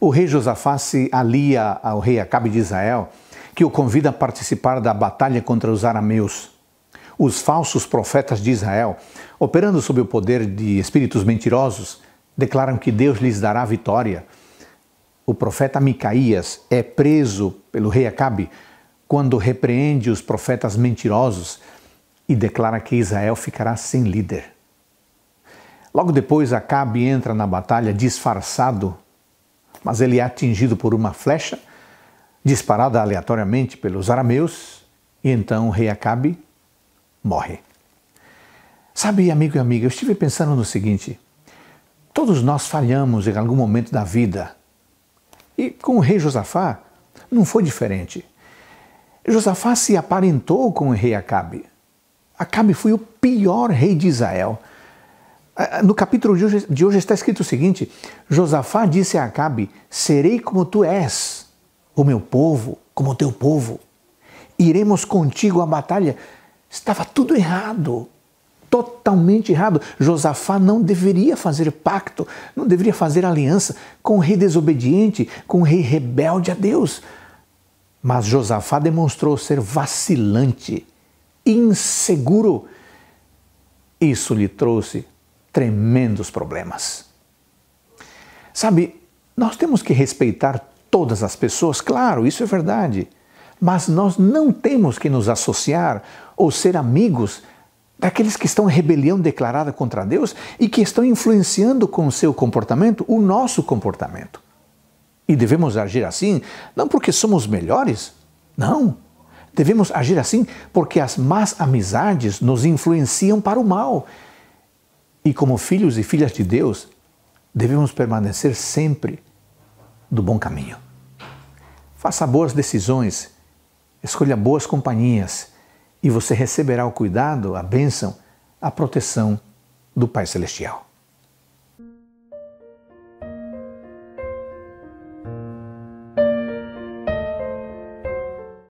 O rei Josafá se alia ao rei Acabe de Israel, que o convida a participar da batalha contra os arameus. Os falsos profetas de Israel, operando sob o poder de espíritos mentirosos, declaram que Deus lhes dará vitória. O profeta Micaías é preso pelo rei Acabe quando repreende os profetas mentirosos e declara que Israel ficará sem líder. Logo depois, Acabe entra na batalha disfarçado mas ele é atingido por uma flecha disparada aleatoriamente pelos arameus e então o rei Acabe morre. Sabe, amigo e amiga, eu estive pensando no seguinte: todos nós falhamos em algum momento da vida. E com o rei Josafá não foi diferente. Josafá se aparentou com o rei Acabe. Acabe foi o pior rei de Israel. Ah, ah, no capítulo de hoje, de hoje está escrito o seguinte: Josafá disse a Acabe: Serei como tu és, o meu povo, como o teu povo. Iremos contigo à batalha. Estava tudo errado, totalmente errado. Josafá não deveria fazer pacto, não deveria fazer aliança com o rei desobediente, com o rei rebelde a Deus. Mas Josafá demonstrou ser vacilante, inseguro. Isso lhe trouxe tremendos problemas. Sabe, nós temos que respeitar todas as pessoas, claro, isso é verdade, mas nós não temos que nos associar ou ser amigos daqueles que estão em rebelião declarada contra Deus e que estão influenciando com o seu comportamento o nosso comportamento. E devemos agir assim não porque somos melhores, não. Devemos agir assim porque as más amizades nos influenciam para o mal e como filhos e filhas de Deus, devemos permanecer sempre do bom caminho. Faça boas decisões, escolha boas companhias e você receberá o cuidado, a bênção, a proteção do Pai Celestial.